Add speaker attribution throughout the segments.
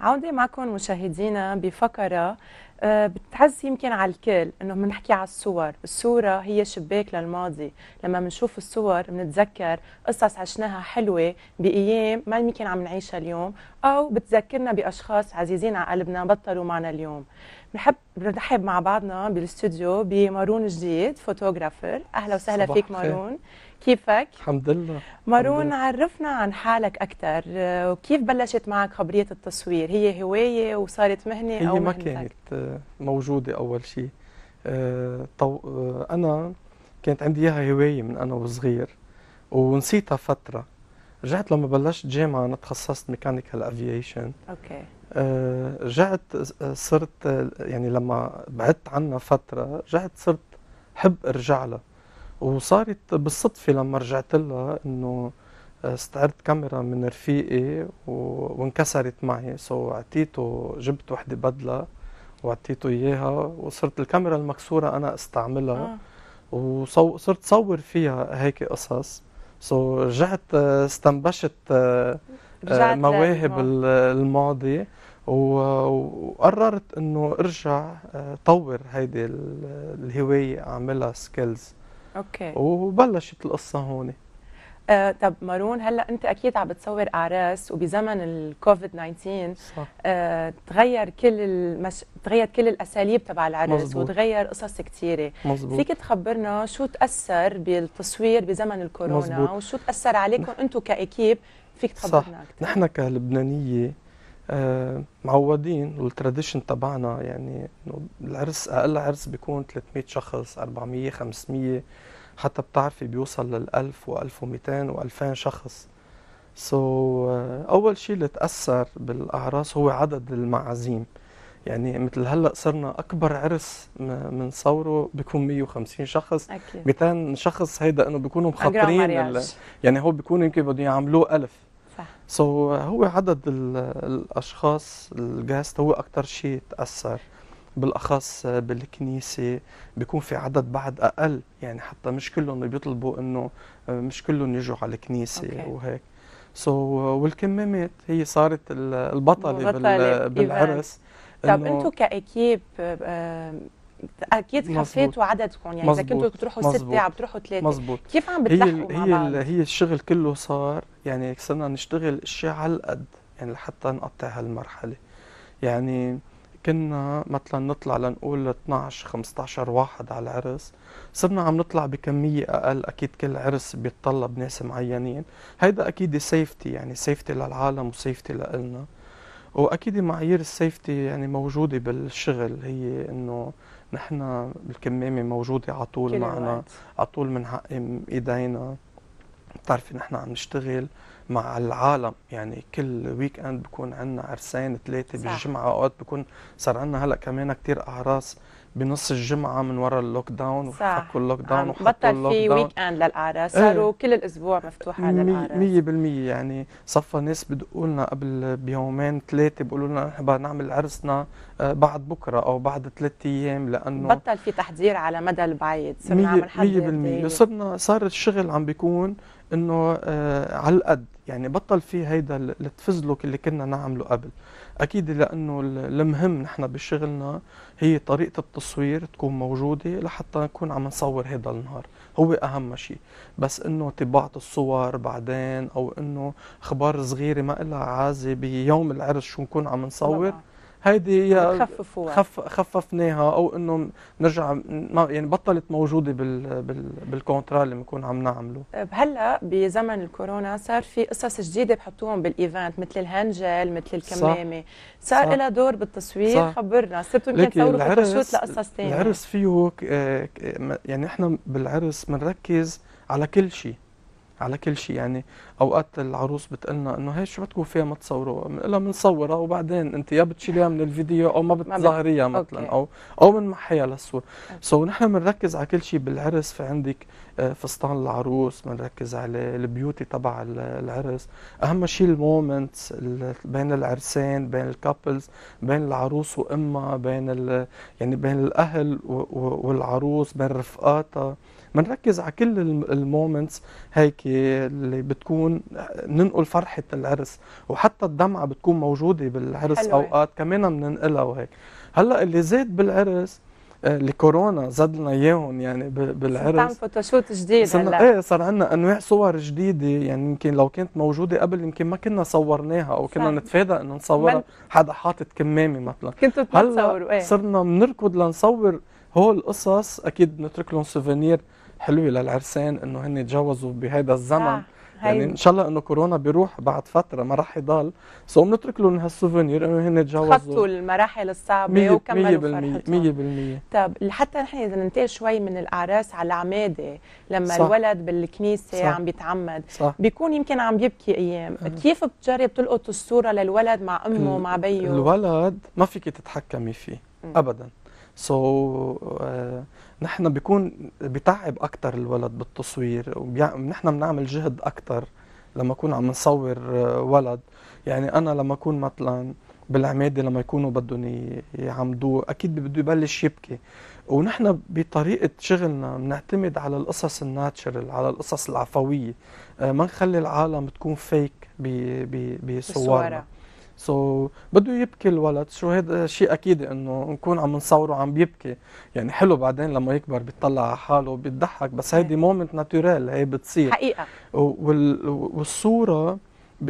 Speaker 1: عودة معكم مشاهدينا بفقرة آه، بتعز يمكن على الكل انه بنحكي على الصور، الصورة هي شباك للماضي، لما بنشوف الصور بنتذكر قصص عشناها حلوة بأيام ما يمكن عم نعيشها اليوم أو بتذكرنا بأشخاص عزيزين على قلبنا بطلوا معنا اليوم. بنحب نرحب مع بعضنا بالاستوديو بمارون جديد فوتوغرافر، أهلا وسهلا فيك خير. مارون. كيفك؟
Speaker 2: الحمد لله مارون الحمد لله.
Speaker 1: عرفنا عن حالك أكثر وكيف بلشت معك خبرية التصوير؟ هي هواية وصارت مهنة هي أو ما مهنتك؟ كانت
Speaker 2: آه، موجودة أول شيء آه، آه، أنا كانت عندي إياها هواية من أنا وصغير ونسيتها فترة رجعت لما بلشت جامعة أنا تخصصت ميكانيكال أفييشن أوكي رجعت صرت يعني لما بعدت عنها فترة رجعت صرت حب أرجع لها وصارت بالصدفة لما رجعت لها انه آه، استعرت كاميرا من رفيقي و... وانكسرت معي سو اعطيته جبت وحده بدله واعطيته اياها وصرت الكاميرا المكسوره انا استعملها آه. وصرت صور فيها هيك قصص سو رجعت آه، استنبشت آه، مواهب الماضي وقررت انه ارجع طور هيدي الهوايه اعملها سكيلز اوكي وبلشت القصه هون
Speaker 1: آه، طب مارون هلا انت اكيد عم بتصور اعراس وبزمن الكوفيد 19 صح. آه، تغير كل المش... تغير كل الاساليب تبع العرس مزبوط. وتغير قصص كثيره فيك تخبرنا شو تاثر بالتصوير بزمن الكورونا مزبوط. وشو تاثر عليكم انتم كاكيب فيك تخبرنا صح. نحن
Speaker 2: كلبنانيه آه، معودين والتراديشن تبعنا يعني انه العرس اقل عرس بيكون 300 شخص 400 500 حتى بتعرفي بيوصل لل 1000 و1200 و2000 شخص سو so, آه، اول شيء اللي تاثر بالاعراس هو عدد المعازيم يعني مثل هلا صرنا اكبر عرس صوره بيكون 150 شخص أكيد. 200 شخص هيدا انه بيكونوا مخاطرين يعني هو بيكون يمكن بدهم يعملوه 1000 صح سو so, هو عدد الاشخاص الجاست هو اكثر شيء تاثر بالاخص بالكنيسه بيكون في عدد بعد اقل يعني حتى مش كلهم بيطلبوا انه مش كلهم يجوا على الكنيسه okay. وهيك سو so, والكمامات هي صارت البطله, البطلة بالعرس طب انتم
Speaker 1: كاكيب آه، اكيد خفيتوا عددكم يعني اذا كنتوا بتروحوا ستة عم بتروحوا ثلاثة مزبوط. كيف عم بتلحقوا مع بعض؟
Speaker 2: هي هي الشغل كله صار يعني صرنا نشتغل اشياء على القد يعني لحتى نقطع هالمرحلة يعني كنا مثلا نطلع لنقول 12 15 واحد على العرس صرنا عم نطلع بكمية أقل أكيد كل عرس بيتطلب ناس معينين هيدا أكيد سيفتي يعني سيفتي للعالم وسيفتي لنا واكيد معايير السيفتي يعني موجوده بالشغل هي انه نحن الكمامه موجوده على طول معنا على طول من ايدينا بتعرفي نحن عم نشتغل مع العالم يعني كل ويك اند بكون عندنا عرسين ثلاثه بالجمعه اوقات بكون صار عندنا هلا كمان كثير اعراس بنص الجمعه من وراء اللوك داون وحكوا اللوك داون وحكوا بطل اللوك في ويك
Speaker 1: اند للاعراس صاروا ايه. كل الاسبوع مفتوحه للاعراس
Speaker 2: 100% يعني صفى ناس بدقوا لنا قبل بيومين ثلاثه بيقولوا لنا نحن نعمل عرسنا آه، بعد بكره او بعد ثلاث ايام لانه
Speaker 1: بطل في تحضير على مدى البعيد صرنا عم نحضر 100% صرنا
Speaker 2: صار الشغل عم بيكون انه آه على القد يعني بطل في هيدا التفزلك اللي كنا نعمله قبل اكيد لانه المهم نحن بشغلنا هي طريقه التصوير تكون موجوده لحتى نكون عم نصور هيدا النهار هو اهم شيء بس انه طباعه الصور بعدين او انه اخبار صغيره ما لها عازه بيوم العرس شو نكون عم نصور طبعا. هيدي هي خف خففناها او انه نرجع يعني بطلت موجوده بال بال بالكونترا اللي بنكون عم نعمله
Speaker 1: طيب، هلا بزمن الكورونا صار في قصص جديده بحطوهم بالايفنت مثل الهنجل مثل الكمامه صار لها دور بالتصوير صح. خبرنا صرتوا يمكن تصوروا فوتوشوت لقصص ثانيه العرس
Speaker 2: فيه يعني احنا بالعرس بنركز على كل شيء على كل شيء يعني اوقات العروس بتقلنا انه هي شو بتكون فيها ما تصوروا بنقولها بنصورها وبعدين انت يا بتشيليها من الفيديو او ما بتظهريها مثلا او او بنمحيها للصور سو نحن بنركز على كل شيء بالعرس في عندك آه، فستان العروس بنركز على البيوتي تبع العرس اهم شيء المومنتس بين العرسين بين الكابلز بين العروس وامها بين يعني بين الاهل والعروس بين رفقاتها بنركز على كل المومنتس هيك اللي بتكون بننقل فرحه العرس وحتى الدمعه بتكون موجوده بالعرس حلوة. اوقات كمان بننقلها وهيك هلا اللي زاد بالعرس آه، الكورونا زاد لنا اياهم يعني بالعرس صار
Speaker 1: فوتوشوت جديد صرنا هلا ايه
Speaker 2: صار عندنا انواع صور جديده يعني يمكن لو كانت موجوده قبل يمكن ما كنا صورناها او كنا نتفادى انه نصورها من... حدا حاطط كمامه مثلا كنتوا هلا تصوروا ايه صرنا بنركض لنصور هول القصص اكيد بنترك لهم سوفينير حلوه للعرسان انه هن يتجوزوا بهذا الزمن آه. يعني ان شاء الله انه كورونا بيروح بعد فتره ما راح يضل سو بنترك لهم هالسوفينير انه هن يتجوزوا خطوا
Speaker 1: المراحل الصعبه وكملوا 100% 100% طب حتى نحن اذا ننتقل شوي من الاعراس على العماده لما صح. الولد بالكنيسه صح. عم بيتعمد صح. بيكون يمكن عم يبكي ايام أه. كيف بتجرب تلقط الصوره للولد مع امه مع بيه
Speaker 2: الولد ما فيك تتحكمي فيه ابدا سو so, uh, نحن بيكون بتعب اكثر الولد بالتصوير ونحن بنعمل جهد اكثر لما اكون عم نصور آه، ولد يعني انا لما اكون مثلا بالعماده لما يكونوا بدهم يعمدوه اكيد بده يبلش يبكي ونحن بطريقه شغلنا بنعتمد على القصص الناتشرال على القصص العفويه آه، ما نخلي العالم تكون فيك بصورنا سو so, بده يبكي الولد شو هذا شيء اكيد انه نكون عم نصوره عم بيبكي يعني حلو بعدين لما يكبر بيطلع على حاله بيضحك بس هيدي مومنت ناتورال هي بتصير حقيقه وال والصوره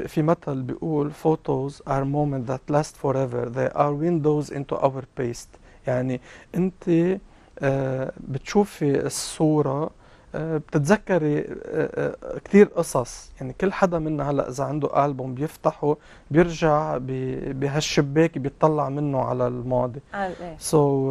Speaker 2: في مثل بيقول photos are moments that last forever they are windows into our past يعني انت آه، بتشوفي الصوره بتتذكري آه، آه، كثير قصص يعني كل حدا منا هلا اذا عنده البوم بيفتحه بيرجع بهالشباك بيطلع منه على الماضي سو إيه.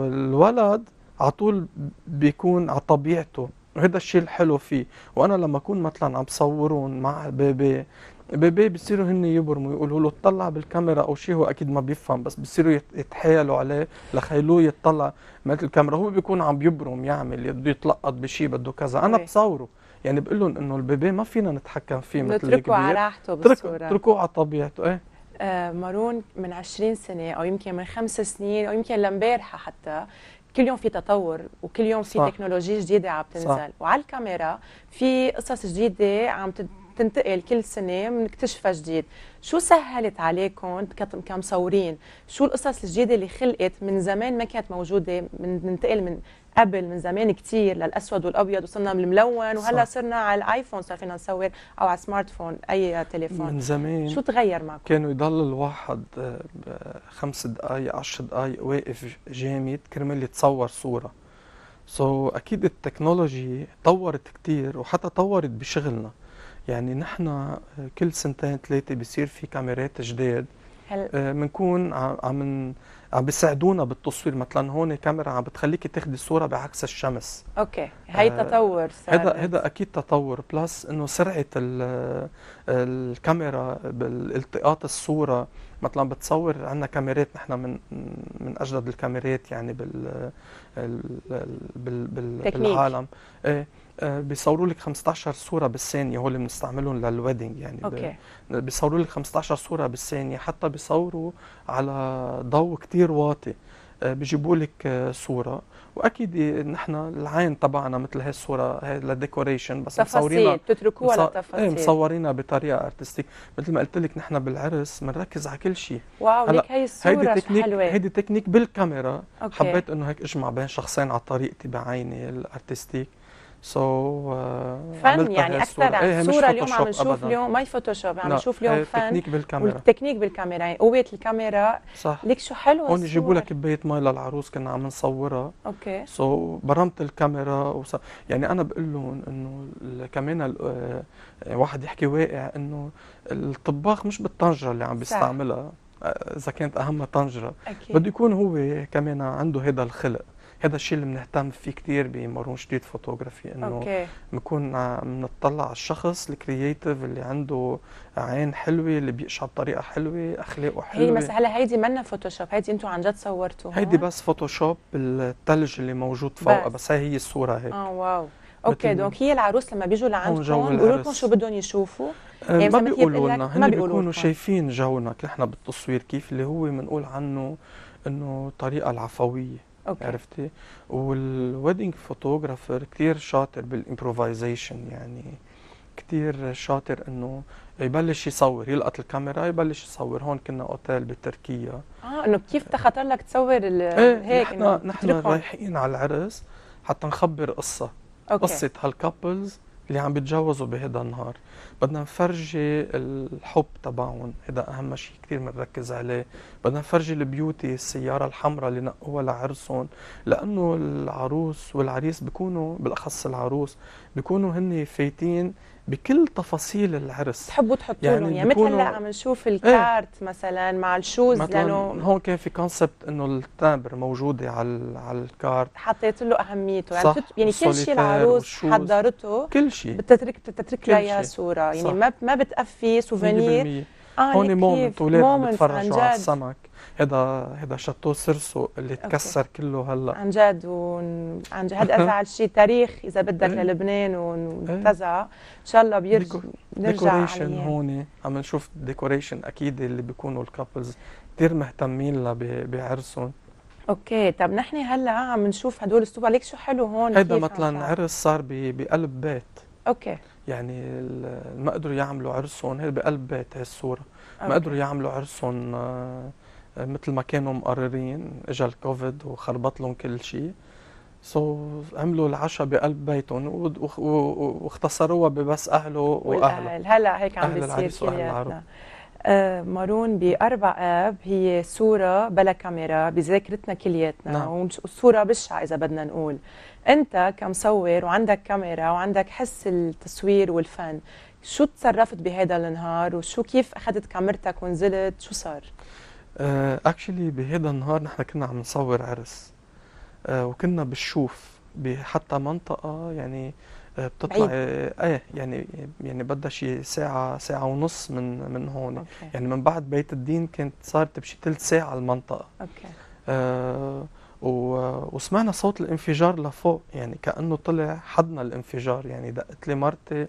Speaker 2: so الولد على طول بيكون على طبيعته وهذا الشيء الحلو فيه وانا لما اكون مثلا عم بصورهم مع بيبي بيبي بصيروا هن يبرموا يقولوا له اطلع بالكاميرا او شيء هو اكيد ما بيفهم بس بصيروا يتحايلوا عليه لخيلوه يطلع مثل الكاميرا هو بيكون عم بيبرم يعمل بده يتلقط بشيء بده كذا انا بصوره يعني بقول لهم انه البيبي ما فينا نتحكم فيه مثل الكبير اتركوه على راحته
Speaker 1: بالصوره اتركوه
Speaker 2: على طبيعته ايه
Speaker 1: آه، مارون من 20 سنه او يمكن من خمس سنين او يمكن لامبارحه حتى كل يوم في تطور وكل يوم في تكنولوجيا جديده عم تنزل صح. وعلى الكاميرا في قصص جديده عم تنتقل كل سنه بنكتشفها جديد شو سهلت عليكم كمصورين شو القصص الجديده اللي خلقت من زمان ما كانت موجوده من ننتقل من قبل من زمان كثير للاسود والابيض وصلنا للملون وهلا صرنا على الايفون صار فينا نصور او على سمارت فون اي تليفون من زمان شو تغير معكم
Speaker 2: كانوا يضل الواحد آه، خمس دقائق 10 دقائق واقف جامد كرمال يتصور صوره سو so, اكيد التكنولوجي طورت كثير وحتى طورت بشغلنا يعني نحن كل سنتين ثلاثه بصير في كاميرات جداد بنكون آه، عم عم بيساعدونا بالتصوير مثلا هون كاميرا عم بتخليكي تاخدي الصوره بعكس الشمس
Speaker 1: اوكي هي آه، تطور صار هذا
Speaker 2: هذا اكيد تطور بلس انه سرعه آه، الكاميرا بالالتقاط الصوره مثلا بتصور عندنا كاميرات نحن من من اجدد الكاميرات يعني بال بال, بال بالعالم إيه،, ايه بيصوروا لك 15 صوره بالثانيه هول بنستعملهم للويدنج يعني اوكي بيصوروا لك 15 صوره بالثانيه حتى بيصوروا على ضوء كثير واطي آه، بجيبوا لك آه، صوره واكيد نحن العين تبعنا مثل هي الصوره هي للديكوريشن بس مصورينها بتتركوها لتفاصيل للتفاصيل ايه مصورينها بطريقه ارتستيك مثل ما قلت لك نحن بالعرس بنركز على كل شيء واو لك هي الصوره هيدي تكنيك حلوة. هيدي تكنيك بالكاميرا أوكي. حبيت انه هيك اجمع بين شخصين على طريقتي بعيني الارتستيك سو so, uh, فن آه، يعني اكثر ايه صوره اليوم عم نشوف اليوم
Speaker 1: ما فوتوشوب عم نشوف اليوم ايه فن والتكنيك بالكاميرا والتكنيك بالكاميرا يعني قوه الكاميرا صح ليك شو حلو هون يجيبوا لك
Speaker 2: كبايه مي للعروس كنا عم نصورها اوكي سو so, برمت الكاميرا وص... يعني انا بقول لهم انه كمان ال... آه، واحد يحكي واقع انه الطباخ مش بالطنجره اللي عم بيستعملها آه، اذا كانت اهم طنجره بده يكون هو كمان عنده هذا الخلق هذا الشيء اللي بنهتم فيه كثير بمارون شديد فوتوغرافي انه بنكون بنطلع على الشخص الكرييتيف اللي عنده عين حلوه اللي بيقشع بطريقه حلوه اخلاقه حلوه هي هلا
Speaker 1: هيدي منا فوتوشوب هيدي انتم عن جد صورتوها هيدي
Speaker 2: بس فوتوشوب الثلج اللي موجود فوقها بس. بس هي هي الصوره هيك
Speaker 1: اه واو اوكي دونك هي العروس لما بيجوا لعندكم بيقولوا لكم شو بدهم يشوفوا آه، يعني ما بيقولوا لنا هن بيكونوا
Speaker 2: شايفين جونا نحن بالتصوير كيف اللي هو بنقول عنه انه الطريقه العفويه أوكي. عرفتي والويدنج فوتوغرافر كثير شاطر بالامبروفايزيشن يعني كثير شاطر انه يبلش يصور يلقط الكاميرا يبلش يصور هون كنا اوتيل بتركيا
Speaker 1: اه انه كيف تخطر لك تصور ايه هيك نحن نحن رايحين
Speaker 2: على العرس حتى نخبر قصه أوكي. قصه هالكابلز اللي عم بيتجوزوا بهيدا النهار بدنا نفرجي الحب تبعهم هيدا اهم شيء كثير بنركز عليه بدنا نفرجي البيوتي السياره الحمراء اللي نقوها لعرسهم لانه العروس والعريس بيكونوا بالاخص العروس بيكونوا هن فايتين بكل تفاصيل العرس تحبوا
Speaker 1: تحطوا يعني لهم يعني مثل هلا عم نشوف إيه. الكارت ايه مثلا مع الشوز لانه هون
Speaker 2: كان في كونسبت انه التامبر موجوده على على الكارت
Speaker 1: حطيت له اهميته يعني, صح يعني كل شيء العروس حضرته كل شيء بتترك بتترك لها صوره يعني ما ما بتقفي سوفينير هون مومنت اولادنا بتفرجوا على السمك
Speaker 2: هذا هذا شاتو سرسو اللي تكسر كله هلا عن
Speaker 1: جد ون... عن جد هذا ازعل شيء تاريخ اذا بدك إيه. للبنان إيه. وكذا ان شاء الله بيرجع ديكوريشن
Speaker 2: هون عم نشوف ديكوريشن اكيد اللي بيكونوا الكابلز كثير مهتمين لها بعرسهم
Speaker 1: اوكي طب نحن هلا عم نشوف هدول الصور ليك شو حلو هون هيدا مثلا عرس
Speaker 2: صار بقلب بيت اوكي يعني ما قدروا يعملوا عرسهم هي بقلب هالصوره ما قدروا يعملوا عرسهم آه، مثل ما كانوا مقررين اجى الكوفيد وخربط لهم كل شيء سو so, عملوا العشاء بقلب بيتهم واختصروها ببس اهله واهله هلا هيك عم بيصير كلياتنا
Speaker 1: أه، مارون باربع اب هي صوره بلا كاميرا بذاكرتنا كلياتنا نعم. والصوره بشعه اذا بدنا نقول انت كمصور وعندك كاميرا وعندك حس التصوير والفن شو تصرفت بهذا النهار وشو كيف اخذت كاميرتك ونزلت شو صار
Speaker 2: اكشلي uh, بهذا النهار نحن كنا عم نصور عرس uh, وكنا بنشوف بحتى منطقه يعني uh, آه، بتطلع ايه يعني يعني بدها شي ساعه ساعه ونص من من هون أوكي. يعني من بعد بيت الدين كانت صارت بشي ثلث ساعه المنطقه اوكي آه وسمعنا صوت الانفجار لفوق يعني كانه طلع حدنا الانفجار يعني دقت لي مرتي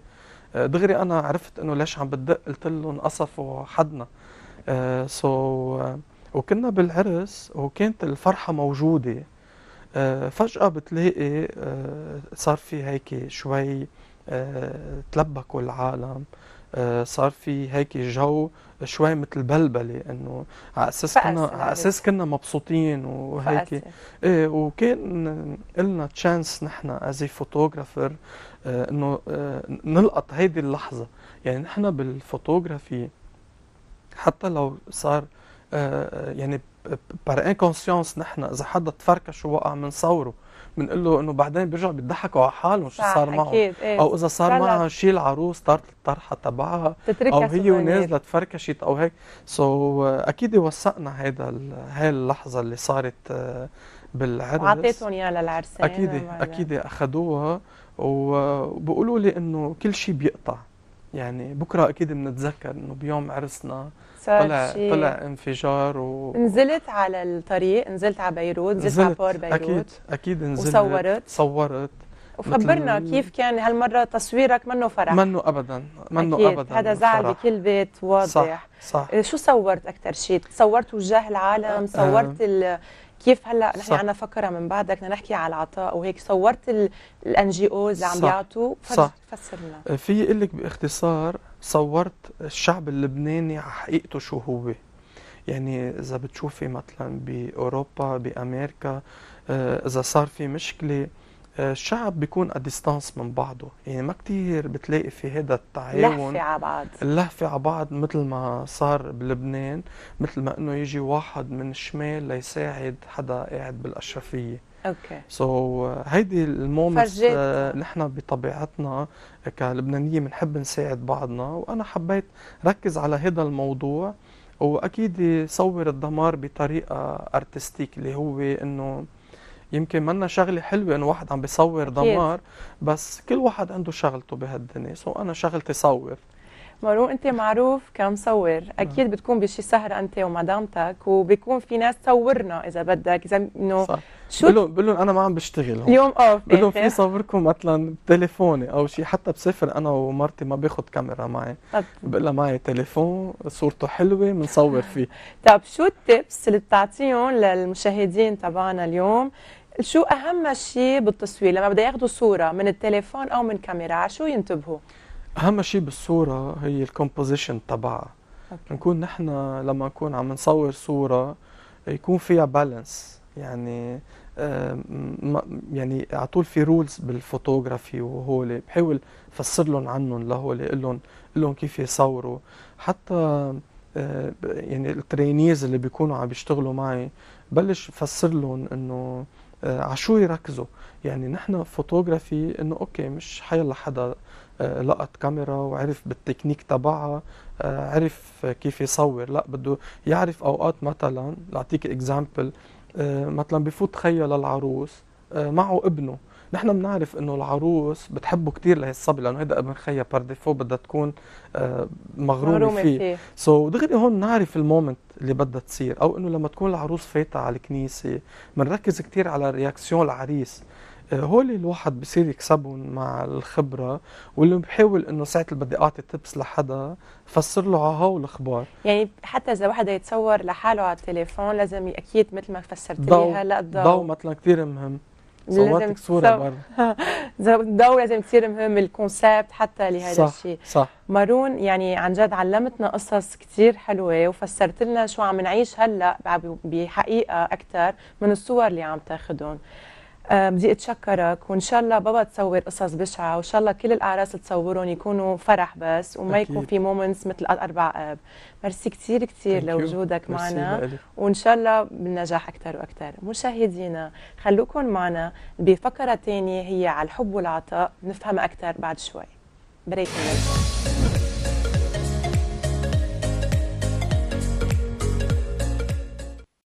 Speaker 2: آه، دغري انا عرفت انه ليش عم بتدق قلت لهم قصفوا حدنا آه سو وكنا بالعرس وكانت الفرحه موجوده آه، فجأة بتلاقي آه، صار في هيك شوي آه، تلبكوا العالم صار في هيك جو شوي مثل بلبله انه على اساس كنا على اساس كنا مبسوطين وهيك ايه وكان النا تشانس نحن از فوتوغرافر انه نلقط هيدي اللحظه يعني نحن بالفوتوغرافي حتى لو صار يعني بار انكونسيونس نحن اذا حدا تفركش ووقع بنصوره بنقول له انه بعدين بيرجعوا بيضحكوا على حالهم شو صار معه ايه. او اذا صار معها شيء العروس طارت الطرحه تبعها او هي ونازله تفركشت او هيك سو so, اكيد وثقنا هيدا هاي اللحظه اللي صارت آه، بالعرس وعطيتهم
Speaker 1: اياها للعرسان إيه، اكيد نعم، اكيد
Speaker 2: اخذوها وبقولوا لي انه كل شيء بيقطع يعني بكره اكيد بنتذكر انه بيوم عرسنا صار طلع شي... طلع انفجار و...
Speaker 1: نزلت على الطريق نزلت على بيروت نزلت, نزلت على بور بيروت اكيد
Speaker 2: اكيد نزلت وصورت صورت وخبرنا كيف
Speaker 1: كان هالمره تصويرك منه فرح منه
Speaker 2: ابدا منه أكيد. ابدا هذا زعل بكل
Speaker 1: بيت واضح صح صح إيه، شو صورت اكثر شيء صورت وجه العالم آه. صورت أه. كيف هلا نحن عندنا فكره من بعدك بدنا نحكي على العطاء وهيك صورت الان جي اوز اللي عم بيعطوا فسر لنا
Speaker 2: آه، في لك باختصار صورت الشعب اللبناني على حقيقته شو هو يعني اذا بتشوفي مثلا باوروبا بامريكا آه، اذا صار في مشكله آه، الشعب بيكون اديستانس من بعضه يعني ما كتير بتلاقي في هذا التعاون لهفة على بعض اللهفة على بعض مثل ما صار بلبنان مثل ما انه يجي واحد من الشمال ليساعد حدا قاعد بالاشرفيه اوكي سو آه، هيدي المومنتس آه، نحن بطبيعتنا كلبنانيه بنحب نساعد بعضنا وانا حبيت ركز على هذا الموضوع واكيد صور الدمار بطريقه ارتستيك اللي هو انه يمكن منا شغله حلوه انه واحد عم بيصور دمار بس كل واحد عنده شغلته بهالدنيا سو انا شغلتي صور
Speaker 1: مارو انت معروف كمصور نعم. اكيد بتكون بشي سهره انت ومدامتك وبيكون في ناس تصورنا اذا بدك اذا انه شو بقول لهم
Speaker 2: بقول لهم انا ما عم بشتغل اليوم اوف آه، بقول لهم في صوركم مثلا بتليفوني او شيء حتى بسافر انا ومرتي ما باخذ كاميرا معي بقول لها معي تليفون صورته حلوه بنصور فيه
Speaker 1: طيب شو التبس اللي بتعطيهم للمشاهدين تبعنا اليوم شو اهم شيء بالتصوير لما بده ياخذوا صوره من التليفون او من كاميرا شو ينتبهوا
Speaker 2: اهم شيء بالصوره هي الكومبوزيشن تبعها نكون نحن لما نكون عم نصور صوره يكون فيها بالانس يعني آه، يعني على طول في رولز بالفوتوغرافي وهول بحاول فسر لهم عنهم لهول اقول لهم لهم كيف يصوروا حتى آه، يعني الترينيز اللي بيكونوا عم بيشتغلوا معي بلش فسر لهم انه آه، على شو يركزوا يعني نحن فوتوغرافي انه اوكي مش حيلا حدا آه، لقط كاميرا وعرف بالتكنيك تبعها آه، عرف كيف يصور لا بده يعرف اوقات مثلا لاعطيك اكزامبل آه، مثلا بفوت خيه للعروس معه ابنه نحن بنعرف انه العروس بتحبه كثير لهي الصبي لانه هيدا ابن خيا بار ديفو بدها تكون مغرومه فيه سو so دغري هون نعرف المومنت اللي بدها تصير او انه لما تكون العروس فايتة على الكنيسه بنركز كثير على رياكسيون العريس آه، هول الواحد بصير يكسبهم مع الخبره واللي بحاول انه ساعه اللي بدي اعطي تبس لحدا فسر له على هول الاخبار
Speaker 1: يعني حتى اذا واحد يتصور لحاله على التليفون لازم اكيد مثل ما فسرت لي هلا الضوء الضوء
Speaker 2: مثلا كثير مهم صورتك صورة
Speaker 1: برا الضوء لازم كثير مهم الكونسيبت حتى لهذا الشيء صح مارون يعني عن جد علمتنا قصص كثير حلوة وفسرت لنا شو عم نعيش هلا بحقيقة أكثر من الصور اللي عم تاخذهم بدي اتشكرك وان شاء الله بابا تصور قصص بشعه وان شاء الله كل الاعراس تصورهم يكونوا فرح بس وما أكيد. يكون في مومنتس مثل اربع اب ميرسي كثير كثير لوجودك معنا وان شاء الله بالنجاح اكثر واكثر مشاهدينا خلوكم معنا بفقره ثانيه هي على الحب والعطاء نفهم اكثر بعد شوي بريك